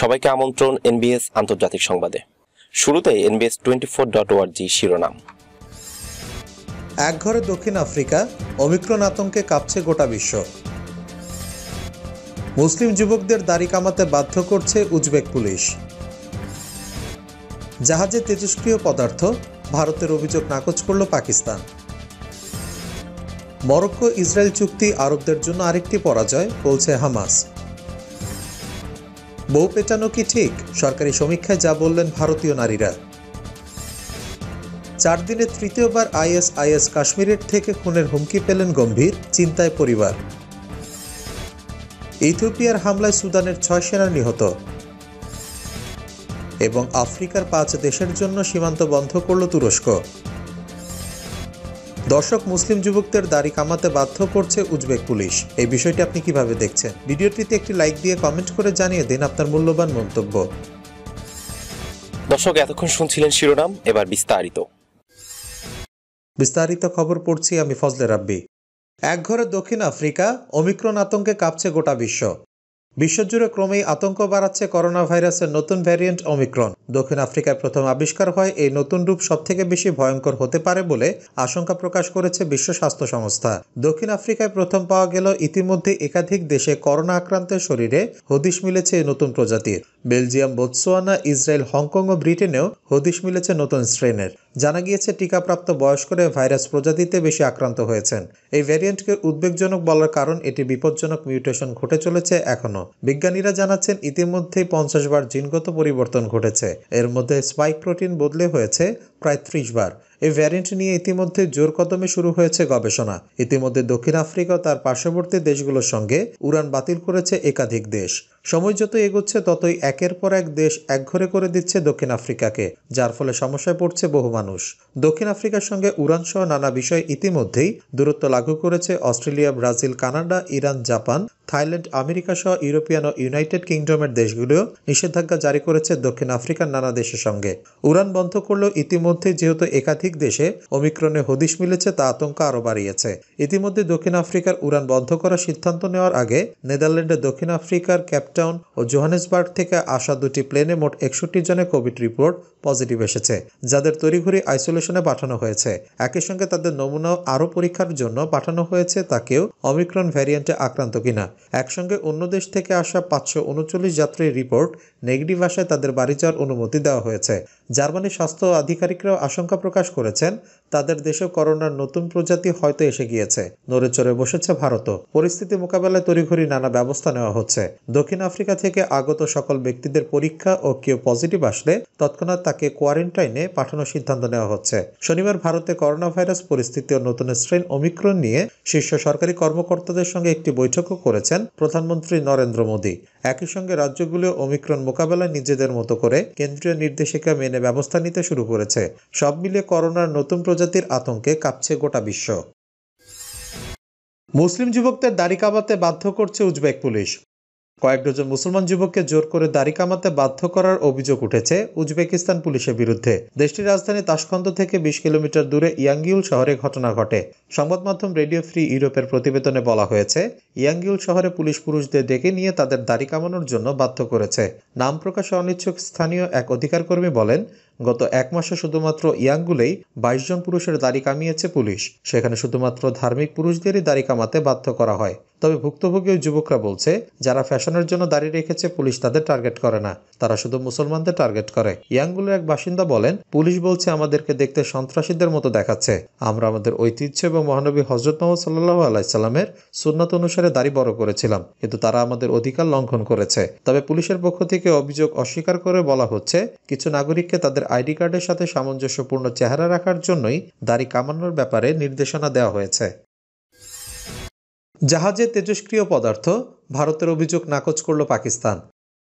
সবাইকে আমন্ত্রণ এনবিএস আন্তর্জাতিক সংবাদে শুরুতে এনবিএস টোয়েন্টি ফোর ডট ওয়ার্জি শিরোনাম একঘরে দক্ষিণ আফ্রিকা অমিক্রণ আতঙ্কে কাঁপছে গোটা বিশ্ব মুসলিম যুবকদের দাড়ি কামাতে বাধ্য করছে উজবেক পুলিশ জাহাজে তেজস্ক্রিয় পদার্থ ভারতের অভিযোগ নাকচ করল পাকিস্তান মরক্কো ইসরায়েল চুক্তি আরবদের জন্য আরেকটি পরাজয় বলছে হামাস বউ পেটানো কি ঠিক সরকারি সমীক্ষায় যা বললেন ভারতীয় নারীরা চার দিনে তৃতীয়বার আইএসআইএস কাশ্মীরের থেকে খুনের হুমকি পেলেন গম্ভীর চিন্তায় পরিবার ইথিওপিয়ার হামলায় সুদানের ছয় সেনা নিহত এবং আফ্রিকার পাঁচ দেশের জন্য সীমান্ত বন্ধ করল তুরস্ক দর্শক মুসলিম যুবকদের দাড়ি কামাতে বাধ্য করছে উজবেক পুলিশ এই বিষয়টি আপনি কিভাবে দেখছেন ভিডিওটিতে একটি লাইক দিয়ে কমেন্ট করে জানিয়ে দিন আপনার মূল্যবান মন্তব্য দর্শক এতক্ষণ শুনছিলেন শিরোনাম এবার বিস্তারিত বিস্তারিত খবর পড়ছি আমি ফজলে রাব্বি এক ঘরে দক্ষিণ আফ্রিকা অমিক্রণ আতঙ্কে কাঁপছে গোটা বিশ্ব বিশ্বজুড়ে ক্রমেই আতঙ্ক বাড়াচ্ছে করোনা ভাইরাসের নতুন ভ্যারিয়েন্ট অমিক্রন দক্ষিণ আফ্রিকার প্রথম আবিষ্কার হয় এই নতুন রূপ সবথেকে বেশি ভয়ঙ্কর হতে পারে বলে আশঙ্কা প্রকাশ করেছে বিশ্ব স্বাস্থ্য সংস্থা দক্ষিণ আফ্রিকায় প্রথম পাওয়া গেল ইতিমধ্যে একাধিক দেশে করোনা আক্রান্তের শরীরে হদিশ মিলেছে এই নতুন প্রজাতির বেলজিয়াম বোৎসোয়ানা ইসরায়েল হংকং ও ব্রিটেনেও হদিশ মিলেছে নতুন স্ট্রেনের জানা গিয়েছে টিকাপ্রাপ্ত বয়স্করে ভাইরাস প্রজাতিতে বেশি আক্রান্ত হয়েছেন এই ভ্যারিয়েন্টকে উদ্বেগজনক বলার কারণ এটি বিপজ্জনক মিউটেশন ঘটে চলেছে এখনও বিজ্ঞানীরা জানাচ্ছেন ইতিমধ্যেই পঞ্চাশ বার জিনগত পরিবর্তন ঘটেছে এর মধ্যে স্পাইক প্রোটিন বদলে হয়েছে প্রায় ত্রিশ বার এই ভ্যারিয়েন্ট নিয়ে ইতিমধ্যে জোর কদমে শুরু হয়েছে গবেষণা ইতিমধ্যে দক্ষিণ আফ্রিকা তার পার্শ্ববর্তী দেশগুলোর সঙ্গে উড়ান বাতিল করেছে একাধিক দেশ সময় যত এগোচ্ছে ততই একের পর এক দেশ একঘরে করে দিচ্ছে দক্ষিণ আফ্রিকাকে যার ফলে সমস্যায় পড়ছে বহু মানুষ দক্ষিণ আফ্রিকার সঙ্গে উড়ান সহ নানা বিষয় ইতিমধ্যেই দূরত্ব লাগু করেছে Australia Brazil Canada Iran Japan Thailand America সহ ইউরোপিয়ান ও ইউনাইটেড কিংডমের দেশগুলিও নিষেধাজ্ঞা জারি করেছে দক্ষিণ আফ্রিকার নানা দেশের সঙ্গে উড়ান বন্ধ করলেও ইতিমধ্যে যেহেতু একাধিক দেশে অমিক্রণে হদিশ মিলেছে তা আতঙ্ক আরও বাড়িয়েছে ইতিমধ্যে দক্ষিণ আফ্রিকার উড়ান বন্ধ করার সিদ্ধান্ত নেওয়ার আগে নেদারল্যান্ডের দক্ষিণ আফ্রিকার ক্যাপ্টেন কেপটাউন ও জোহানেসবার্গ থেকে আসা দুটি প্লেনে মোট একষট্টি জনের কোভিড রিপোর্ট পজিটিভ এসেছে যাদের তড়িঘড়ি আইসোলেশনে পাঠানো হয়েছে একই সঙ্গে তাদের নমুনা আরও পরীক্ষার জন্য পাঠানো হয়েছে তাকেও অমিক্রন ভ্যারিয়েন্টে আক্রান্ত কিনা একসঙ্গে অন্য দেশ থেকে আসা পাঁচশো উনচল্লিশ যাত্রীর রিপোর্ট নেগেটিভ আসায় তাদের বাড়ি যাওয়ার অনুমতি দেওয়া হয়েছে জার্মানির স্বাস্থ্য আধিকারিকরাও আশঙ্কা প্রকাশ করেছেন তাদের দেশে করোনার নতুন প্রজাতি হয়তো এসে গিয়েছে নড়েচড়ে বসেছে ভারতও পরিস্থিতি মোকাবেলায় তড়িঘড়ি নানা ব্যবস্থা নেওয়া হচ্ছে দক্ষিণ আফ্রিকা থেকে আগত সকল ব্যক্তিদের পরীক্ষা ও কেউ পজিটিভ আসলে তৎক্ষণাৎ তাকে কোয়ারেন্টাইনে পাঠানোর সিদ্ধান্ত নেওয়া হচ্ছে শনিবার ভারতে করোনা ভাইরাস পরিস্থিতি ও নতুন স্ট্রেন ওমিক্রন নিয়ে শীর্ষ সরকারি কর্মকর্তাদের সঙ্গে একটি বৈঠকও করেছেন প্রধানমন্ত্রী নরেন্দ্র মোদী একই সঙ্গে রাজ্যগুলো অমিক্রণ মোকাবেলায় নিজেদের মতো করে কেন্দ্রীয় নির্দেশিকা মেনে ব্যবস্থা নিতে শুরু করেছে সব মিলিয়ে করোনার নতুন প্রজাতির আতঙ্কে কাঁপছে গোটা বিশ্ব মুসলিম যুবকদের দাড়ি কাবাতে বাধ্য করছে উজবেক পুলিশ কয়েক ডজন মুসলমান যুবককে জোর করে দাড়ি কামাতে বাধ্য করার অভিযোগ উঠেছে উজবেকিস্তান পুলিশের বিরুদ্ধে দেশটির রাজধানী তাসকন্দ থেকে বিশ কিলোমিটার দূরে ইয়াঙ্গিউল শহরে ঘটনা ঘটে সংবাদ মাধ্যম রেডিও ফ্রি ইউরোপের প্রতিবেদনে বলা হয়েছে ইয়াঙ্গিউল শহরে পুলিশ পুরুষদের ডেকে নিয়ে তাদের দাড়ি কামানোর জন্য বাধ্য করেছে নাম প্রকাশে অনিচ্ছুক স্থানীয় এক অধিকারকর্মী বলেন গত এক মাসে শুধুমাত্র ইয়াঙ্গুলেই বাইশ জন পুরুষের দাড়ি কামিয়েছে পুলিশ সেখানে শুধুমাত্র ধার্মিক পুরুষদেরই দাড়ি কামাতে বাধ্য করা হয় তবে ভুক্তভোগী যুবকরা বলছে যারা ফ্যাশনের জন্য দাঁড়িয়ে রেখেছে পুলিশ তাদের টার্গেট করে না তারা শুধু মুসলমানদের টার্গেট করে ইয়াঙ্গুলের এক বাসিন্দা বলেন পুলিশ বলছে আমাদেরকে দেখতে সন্ত্রাসীদের মতো দেখাচ্ছে আমরা আমাদের ঐতিহ্য এবং মহানবী হজরত মোহাম্মদ সাল্লাহ আলাইসাল্লামের সুন্নাত অনুসারে দাড়ি বড় করেছিলাম কিন্তু তারা আমাদের অধিকার লঙ্ঘন করেছে তবে পুলিশের পক্ষ থেকে অভিযোগ অস্বীকার করে বলা হচ্ছে কিছু নাগরিককে তাদের আইডি কার্ডের সাথে সামঞ্জস্যপূর্ণ চেহারা রাখার জন্যই দাড়ি কামানোর ব্যাপারে নির্দেশনা দেওয়া হয়েছে জাহাজে তেজস্ক্রিয় পদার্থ ভারতের অভিযোগ নাকচ করল পাকিস্তান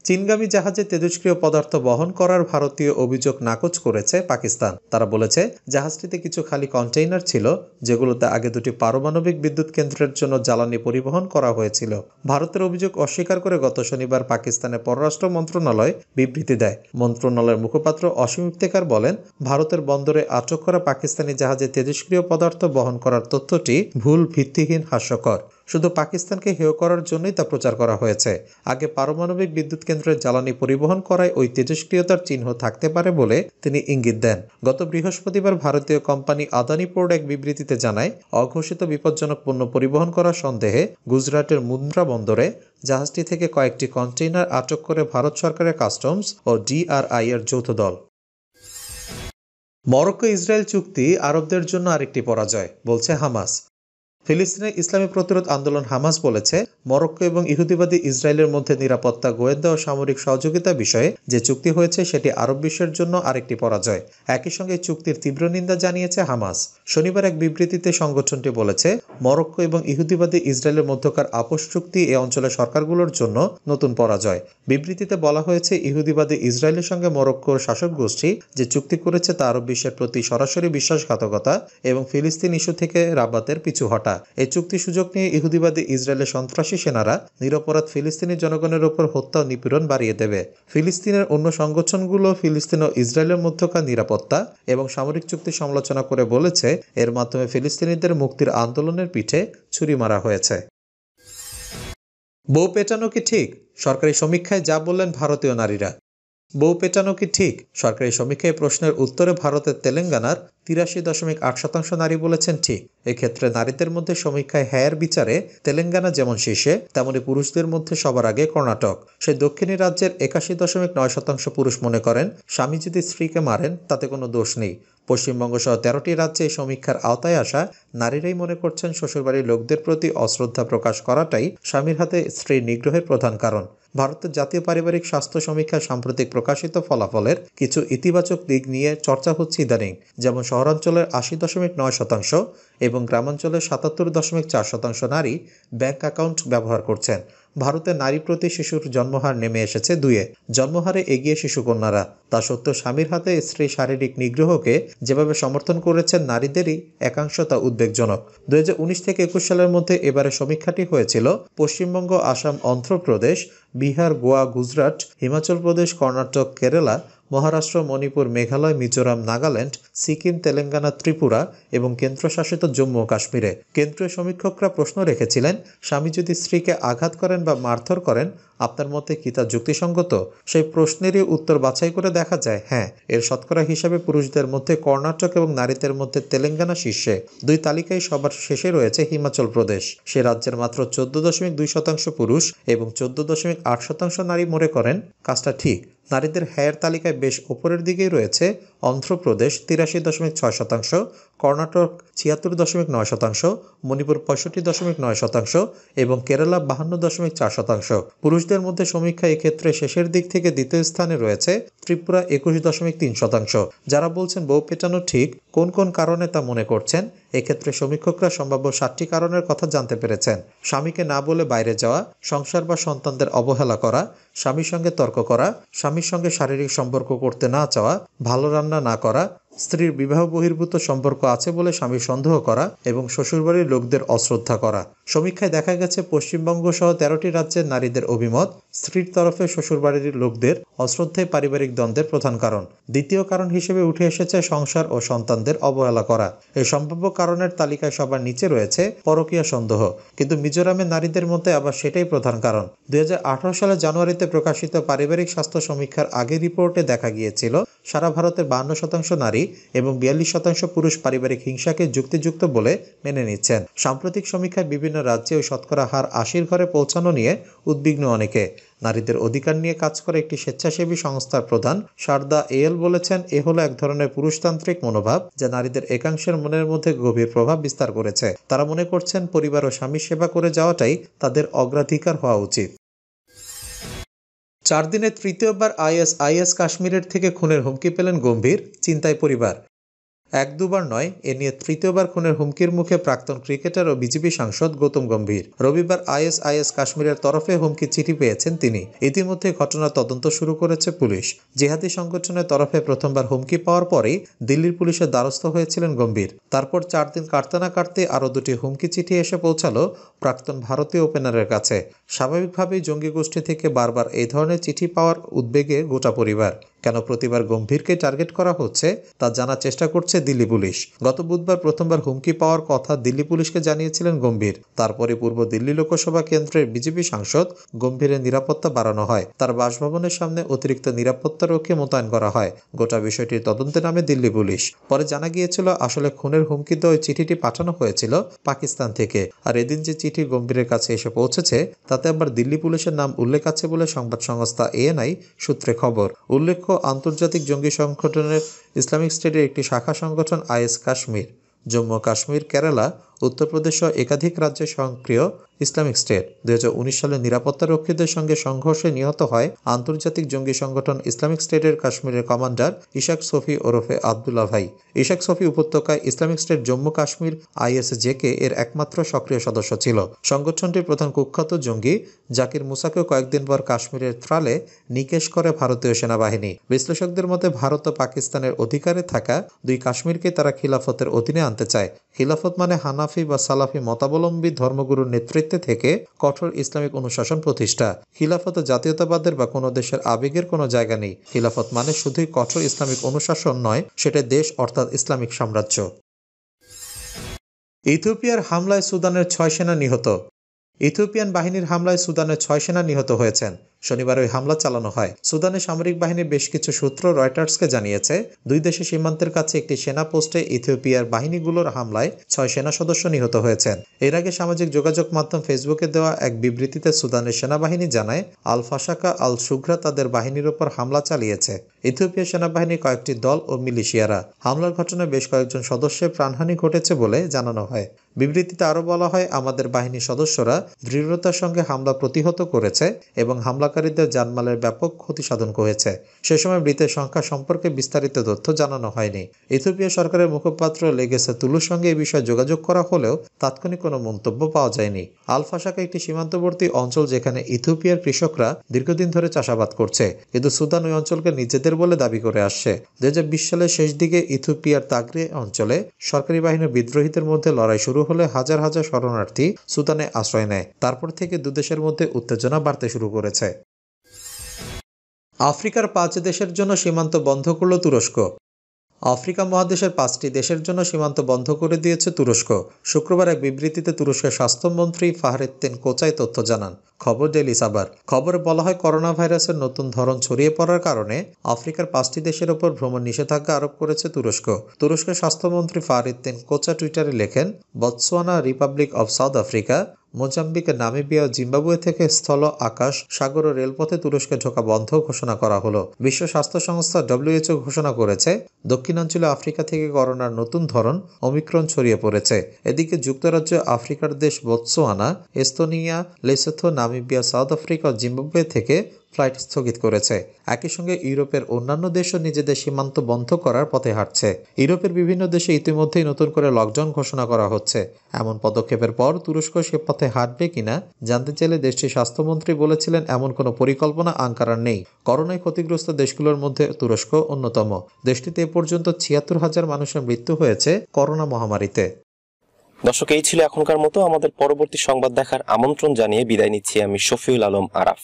চীনগামী জাহাজে তেজস্ক্রিয় পদার্থ বহন করার ভারতীয় অভিযোগ নাকচ করেছে পাকিস্তান তারা বলেছে জাহাজটিতে কিছু খালি কন্টেইনার ছিল যেগুলোতে আগে দুটি পারমাণবিক বিদ্যুৎ কেন্দ্রের জন্য জ্বালানি পরিবহন করা হয়েছিল ভারতের অভিযোগ অস্বীকার করে গত শনিবার পাকিস্তানের পররাষ্ট্র মন্ত্রণালয় বিবৃতি দেয় মন্ত্রণালয়ের মুখপাত্র অসীম ইফতেকার বলেন ভারতের বন্দরে আটক করা পাকিস্তানি জাহাজে তেজস্ক্রিয় পদার্থ বহন করার তথ্যটি ভুল ভিত্তিহীন হাস্যকর শুধু পাকিস্তানকে হেয় করার জন্যই তা প্রচার করা হয়েছে আগে পারমাণবিক বিদ্যুৎ কেন্দ্রের জ্বালানি পরিবহন করায় ওই তেজস্ক্রিয়তার চিহ্ন থাকতে পারে বলে তিনি ইঙ্গিত দেন গত বৃহস্পতিবার ভারতীয় কোম্পানি আদানি পোর্ট এক বিবৃতিতে জানায় অঘোষিত বিপজ্জনক পণ্য পরিবহন করা সন্দেহে গুজরাটের মুন্দ্রা বন্দরে জাহাজটি থেকে কয়েকটি কন্টেইনার আটক করে ভারত সরকারের কাস্টমস ও ডিআরআই এর যৌথ দল মরক্কো ইসরায়েল চুক্তি আরবদের জন্য আরেকটি পরাজয় বলছে হামাস ফিলিস্তিনে ইসলামী প্রতিরোধ আন্দোলন হামাস বলেছে মরক্কো এবং ইহুদিবাদী ইসরায়েলের মধ্যে নিরাপত্তা গোয়েন্দা ও সামরিক সহযোগিতা বিষয়ে যে চুক্তি হয়েছে সেটি আরব বিশ্বের জন্য আরেকটি পরাজয় একই সঙ্গে চুক্তির তীব্র নিন্দা জানিয়েছে হামাস শনিবার এক বিবৃতিতে সংগঠনটি বলেছে মরক্কো এবং ইহুদিবাদী ইসরায়েলের মধ্যকার আপোষ চুক্তি এ অঞ্চলের সরকারগুলোর জন্য নতুন পরাজয় বিবৃতিতে বলা হয়েছে ইহুদিবাদী ইসরায়েলের সঙ্গে মরক্কোর শাসক গোষ্ঠী যে চুক্তি করেছে তা আরব বিশ্বের প্রতি সরাসরি বিশ্বাসঘাতকতা এবং ফিলিস্তিন ইস্যু থেকে রাবাতের পিছু হটা কথা এই চুক্তি সুযোগ নিয়ে ইহুদিবাদী ইসরায়েলের সন্ত্রাসী সেনারা নিরপরাধ ফিলিস্তিনি জনগণের ওপর হত্যা ও নিপীড়ন বাড়িয়ে দেবে ফিলিস্তিনের অন্য সংগঠনগুলো ফিলিস্তিন ও ইসরায়েলের মধ্যকার নিরাপত্তা এবং সামরিক চুক্তি সমালোচনা করে বলেছে এর মাধ্যমে ফিলিস্তিনিদের মুক্তির আন্দোলনের পিঠে ছুরি মারা হয়েছে বউ পেটানো কি ঠিক সরকারি সমীক্ষায় যা বললেন ভারতীয় নারীরা বউ পেটানো কি ঠিক সরকারি সমীক্ষায় প্রশ্নের উত্তরে ভারতের তেলেঙ্গানার তিরাশি দশমিক আট শতাংশ নারী বলেছেন ঠিক এক্ষেত্রে নারীদের মধ্যে সমীক্ষায় হ্যায়ের বিচারে তেলেঙ্গানা যেমন শীর্ষে তেমনি পুরুষদের মধ্যে সবার আগে কর্ণাটক সে দক্ষিণী রাজ্যের একাশি দশমিক নয় শতাংশ পুরুষ মনে করেন স্বামী যদি স্ত্রীকে মারেন তাতে কোনো দোষ নেই পশ্চিমবঙ্গ সহ তেরোটি রাজ্যে এই সমীক্ষার আওতায় আসা নারীরাই মনে করছেন শ্বশুরবাড়ির লোকদের প্রতি অশ্রদ্ধা প্রকাশ করাটাই স্বামীর হাতে স্ত্রী নিগ্রহের প্রধান কারণ ভারতের জাতীয় পারিবারিক স্বাস্থ্য সমীক্ষা সাম্প্রতিক প্রকাশিত ফলাফলের কিছু ইতিবাচক দিক নিয়ে চর্চা হচ্ছে ইদানিং যেমন শহরাঞ্চলের আশি দশমিক নয় শতাংশ এবং গ্রামাঞ্চলের সাতাত্তর দশমিক চার শতাংশ নারী ব্যাংক অ্যাকাউন্ট ব্যবহার করছেন ভারতে নারী প্রতি শিশুর জন্মহার নেমে এসেছে দুয়ে জন্মহারে এগিয়ে শিশুকন্যারা তা সত্ত্বেও স্বামীর হাতে স্ত্রী শারীরিক নিগ্রহকে যেভাবে সমর্থন করেছেন নারীদেরই একাংশ তা উদ্বেগজনক দু থেকে একুশ সালের মধ্যে এবারে সমীক্ষাটি হয়েছিল পশ্চিমবঙ্গ আসাম অন্ধ্রপ্রদেশ বিহার গোয়া গুজরাট হিমাচল প্রদেশ কর্ণাটক কেরালা মহারাষ্ট্র মণিপুর মেঘালয় মিজোরাম নাগাল্যান্ড সিকিম তেলেঙ্গানা ত্রিপুরা এবং কেন্দ্রশাসিত জম্মু ও কাশ্মীরে কেন্দ্রীয় সমীক্ষকরা প্রশ্ন রেখেছিলেন স্বামী যদি স্ত্রীকে আঘাত করেন বা মারধর করেন আপনার মতে কি তা যুক্তিসঙ্গত সেই প্রশ্নেরই উত্তর বাছাই করে দেখা যায় হ্যাঁ এর শতকরা হিসাবে পুরুষদের মধ্যে কর্ণাটক এবং নারীদের মধ্যে তেলেঙ্গানা শীর্ষে দুই তালিকায় সবার শেষে রয়েছে হিমাচল প্রদেশ সে রাজ্যের মাত্র চোদ্দ দশমিক দুই শতাংশ পুরুষ এবং চোদ্দ দশমিক আট শতাংশ নারী মনে করেন কাজটা ঠিক নারীদের হ্যায়ের তালিকায় বেশ ওপরের দিকেই রয়েছে অন্ধ্রপ্রদেশ তিরাশি দশমিক ছয় শতাংশ কর্ণাটক ছিয়াত্তর দশমিক নয় শতাংশ মণিপুর পঁয়ষট্টি দশমিক নয় শতাংশ এবং কেরালা বাহান্ন দশমিক চার শতাংশ পুরুষদের মধ্যে সমীক্ষা এক্ষেত্রে শেষের দিক থেকে দ্বিতীয় স্থানে রয়েছে ত্রিপুরা একুশ দশমিক তিন শতাংশ যারা বলছেন বউ পেটানো ঠিক কোন কোন কারণে তা মনে করছেন এক্ষেত্রে সমীক্ষকরা সম্ভাব্য সাতটি কারণের কথা জানতে পেরেছেন স্বামীকে না বলে বাইরে যাওয়া সংসার বা সন্তানদের অবহেলা করা স্বামীর সঙ্গে তর্ক করা স্বামীর সঙ্গে শারীরিক সম্পর্ক করতে না চাওয়া ভালো রান্না না করা স্ত্রীর বিবাহ বহির্ভূত সম্পর্ক আছে বলে স্বামী সন্দেহ করা এবং শ্বশুরবাড়ির লোকদের অশ্রদ্ধা করা সমীক্ষায় দেখা গেছে পশ্চিমবঙ্গ সহ তেরোটি রাজ্যের নারীদের অভিমত স্ত্রীর তরফে শ্বশুরবাড়ির লোকদের অশ্রদ্ধাই পারিবারিক দ্বন্দ্বের প্রধান কারণ দ্বিতীয় কারণ হিসেবে উঠে এসেছে সংসার ও সন্তানদের অবহেলা করা এই সম্ভাব্য কারণের তালিকায় সবার নিচে রয়েছে পরকীয় সন্দেহ কিন্তু মিজোরামে নারীদের মধ্যে আবার সেটাই প্রধান কারণ দুই সালে জানুয়ারিতে প্রকাশিত পারিবারিক স্বাস্থ্য সমীক্ষার আগে রিপোর্টে দেখা গিয়েছিল সারা ভারতে বান্ন শতাংশ নারী নারী এবং বিয়াল্লিশ শতাংশ পুরুষ পারিবারিক হিংসাকে যুক্তিযুক্ত বলে মেনে নিচ্ছেন সাম্প্রতিক সমীক্ষায় বিভিন্ন রাজ্যে ওই শতকরা হার আশির ঘরে পৌঁছানো নিয়ে উদ্বিগ্ন অনেকে নারীদের অধিকার নিয়ে কাজ করে একটি স্বেচ্ছাসেবী সংস্থার প্রধান সারদা এল বলেছেন এ হলো এক ধরনের পুরুষতান্ত্রিক মনোভাব যা নারীদের একাংশের মনের মধ্যে গভীর প্রভাব বিস্তার করেছে তারা মনে করছেন পরিবার ও স্বামী সেবা করে যাওয়াটাই তাদের অগ্রাধিকার হওয়া উচিত চার দিনে তৃতীয়বার আইএস আইএস কাশ্মীরের থেকে খুনের হুমকি পেলেন গম্ভীর চিন্তায় পরিবার এক দুবার নয় এ নিয়ে তৃতীয়বার খুনের হুমকির মুখে প্রাক্তন ক্রিকেটার ও বিজেপি সাংসদ গৌতম গম্ভীর রবিবার আইএস আইএস কাশ্মীরের তরফে হুমকি চিঠি পেয়েছেন তিনি ইতিমধ্যে ঘটনার তদন্ত শুরু করেছে পুলিশ জিহাদি সংগঠনের তরফে প্রথমবার হুমকি পাওয়ার পরেই দিল্লির পুলিশের দ্বারস্থ হয়েছিলেন গম্ভীর তারপর চার দিন কাটতে না কাটতে আরও দুটি হুমকি চিঠি এসে পৌঁছালো প্রাক্তন ভারতীয় ওপেনারের কাছে স্বাভাবিকভাবেই জঙ্গি গোষ্ঠী থেকে বারবার এই ধরনের চিঠি পাওয়ার উদ্বেগে গোটা পরিবার কেন প্রতিবার গম্ভীরকে টার্গেট করা হচ্ছে তা জানার চেষ্টা করছে দিল্লি পুলিশ গত বুধবার প্রথমবার হুমকি পাওয়ার কথা দিল্লি পুলিশকে জানিয়েছিলেন গম্ভীর তারপরে পূর্ব দিল্লি লোকসভা কেন্দ্রের বিজেপি সাংসদ গম্ভীরের নিরাপত্তা বাড়ানো হয় তার বাসভবনের সামনে অতিরিক্ত নিরাপত্তা মোতায়েন করা হয় গোটা বিষয়টির তদন্তে নামে দিল্লি পুলিশ পরে জানা গিয়েছিল আসলে খুনের হুমকি দেওয়া চিঠিটি পাঠানো হয়েছিল পাকিস্তান থেকে আর এদিন যে চিঠি গম্ভীরের কাছে এসে পৌঁছেছে তা তাতে আবার দিল্লি পুলিশের নাম উল্লেখ আছে বলে সংবাদ সংস্থা এএনআই সূত্রে খবর উল্লেখ্য আন্তর্জাতিক জঙ্গি সংগঠনের ইসলামিক স্টেটের একটি শাখা সংগঠন আইএস কাশ্মীর জম্মু কাশ্মীর কেরালা উত্তরপ্রদেশ সহ একাধিক রাজ্যে সক্রিয় ইসলামিক স্টেট দুই উনিশ সালে নিরাপত্তা রক্ষীদের সঙ্গে সংঘর্ষে নিহত হয় আন্তর্জাতিক জঙ্গি সংগঠন ইসলামিক স্টেটের কাশ্মীরের কমান্ডার ইশাক সফি ওরফে আবদুল্লা ভাই ইশাক সফি উপত্যকায় Islamic State Jammu Kashmir ISJK এর একমাত্র সক্রিয় সদস্য ছিল সংগঠনটির প্রধান কুখ্যাত জঙ্গি জাকির মুসাকে কয়েকদিন পর কাশ্মীরের ত্রালে নিকেশ করে ভারতীয় সেনাবাহিনী বিশ্লেষকদের মতে ভারত ও পাকিস্তানের অধিকারে থাকা দুই কাশ্মীরকে তারা খিলাফতের অধীনে আনতে চায় খিলাফত মানে হানাফ হানাফি বা সালাফি মতাবলম্বী ধর্মগুরুর নেতৃত্বে থেকে কঠোর ইসলামিক অনুশাসন প্রতিষ্ঠা খিলাফত জাতীয়তাবাদের বা কোনো দেশের আবেগের কোনো জায়গা নেই খিলাফত মানে শুধুই কঠোর ইসলামিক অনুশাসন নয় সেটা দেশ অর্থাৎ ইসলামিক সাম্রাজ্য ইথিওপিয়ার হামলায় সুদানের ছয় সেনা নিহত ইথিওপিয়ান বাহিনীর হামলায় সুদানের ছয় সেনা নিহত হয়েছেন শনিবার ওই হামলা চালানো হয় সুদানে সামরিক বাহিনীর বেশ কিছু সূত্র রয়টার্সকে জানিয়েছে দুই দেশের সীমান্তের কাছে একটি সেনা পোস্টে ইথিওপিয়ার বাহিনীগুলোর হামলায় ছয় সেনা সদস্য নিহত হয়েছেন এর আগে সামাজিক যোগাযোগ মাধ্যম ফেসবুকে দেওয়া এক বিবৃতিতে সুদানের সেনাবাহিনী জানায় আল ফাশাকা আল সুঘ্রা তাদের বাহিনীর ওপর হামলা চালিয়েছে ইথিওপিয়া সেনাবাহিনী কয়েকটি দল ও মিলিশিয়ারা হামলার ঘটনায় বেশ কয়েকজন সদস্যের প্রাণহানি ঘটেছে বলে জানানো হয় বিবৃতিতে আরও বলা হয় আমাদের বাহিনীর সদস্যরা দৃঢ়তার সঙ্গে হামলা প্রতিহত করেছে এবং হামলা হামলাকারীদের জানমালের ব্যাপক ক্ষতি সাধন করেছে সে সময় মৃতের সংখ্যা সম্পর্কে বিস্তারিত তথ্য জানানো হয়নি ইথিওপিয়া সরকারের মুখপাত্র লেগেসে তুলুর সঙ্গে এ বিষয়ে যোগাযোগ করা হলেও তাৎক্ষণিক কোনো মন্তব্য পাওয়া যায়নি আলফাসাকা একটি সীমান্তবর্তী অঞ্চল যেখানে ইথিওপিয়ার কৃষকরা দীর্ঘদিন ধরে চাষাবাদ করছে কিন্তু সুদান ওই অঞ্চলকে নিজেদের বলে দাবি করে আসছে দু হাজার সালের শেষ দিকে ইথিওপিয়ার তাগরে অঞ্চলে সরকারি বাহিনীর বিদ্রোহীদের মধ্যে লড়াই শুরু হলে হাজার হাজার শরণার্থী সুদানে আশ্রয় নেয় তারপর থেকে দুদেশের মধ্যে উত্তেজনা বাড়তে শুরু করেছে আফ্রিকার পাঁচ দেশের জন্য সীমান্ত বন্ধ করল তুরস্ক আফ্রিকা মহাদেশের পাঁচটি দেশের জন্য সীমান্ত বন্ধ করে দিয়েছে তুরস্ক শুক্রবার এক বিবৃতিতে তুরস্কের স্বাস্থ্যমন্ত্রী ফাহরেত্তেন কোচাই তথ্য জানান খবর ডেলি সাবার খবরে বলা হয় করোনা ভাইরাসের নতুন ধরন ছড়িয়ে পড়ার কারণে আফ্রিকার পাঁচটি দেশের ওপর ভ্রমণ নিষেধাজ্ঞা আরোপ করেছে তুরস্ক তুরস্কের স্বাস্থ্যমন্ত্রী ফাহরেত্তেন কোচা টুইটারে লেখেন Botswana Republic of South Africa Mozambique Namibia ও জিম্বাবুয়ে থেকে স্থল আকাশ সাগর ও রেলপথে তুরস্কে ঢোকা বন্ধ ঘোষণা করা হলো বিশ্ব স্বাস্থ্য সংস্থা ডব্লিউএচও ঘোষণা করেছে দক্ষিণাঞ্চলে আফ্রিকা থেকে করোনার নতুন ধরন অমিক্রণ ছড়িয়ে পড়েছে এদিকে যুক্তরাজ্য আফ্রিকার দেশ Botswana Estonia Lesotho Namibia South Africa ও জিম্বাবুয়ে থেকে ফ্লাইট স্থগিত করেছে একই সঙ্গে ইউরোপের অন্যান্য দেশও নিজেদের সীমান্ত বন্ধ করার পথে হাঁটছে ইউরোপের বিভিন্ন দেশে ইতিমধ্যেই নতুন করে লকডাউন ঘোষণা করা হচ্ছে এমন পদক্ষেপের পর তুরস্ক সে পথে হাঁটবে কিনা জানতে চাইলে দেশটির স্বাস্থ্যমন্ত্রী বলেছিলেন এমন কোনো পরিকল্পনা আঙ্কারার নেই করোনায় ক্ষতিগ্রস্ত দেশগুলোর মধ্যে তুরস্ক অন্যতম দেশটিতে এ পর্যন্ত ছিয়াত্তর হাজার মানুষের মৃত্যু হয়েছে করোনা মহামারীতে দর্শক এই ছিল এখনকার মতো আমাদের পরবর্তী সংবাদ দেখার আমন্ত্রণ জানিয়ে বিদায় নিচ্ছি আমি শফিউল আলম আরাফ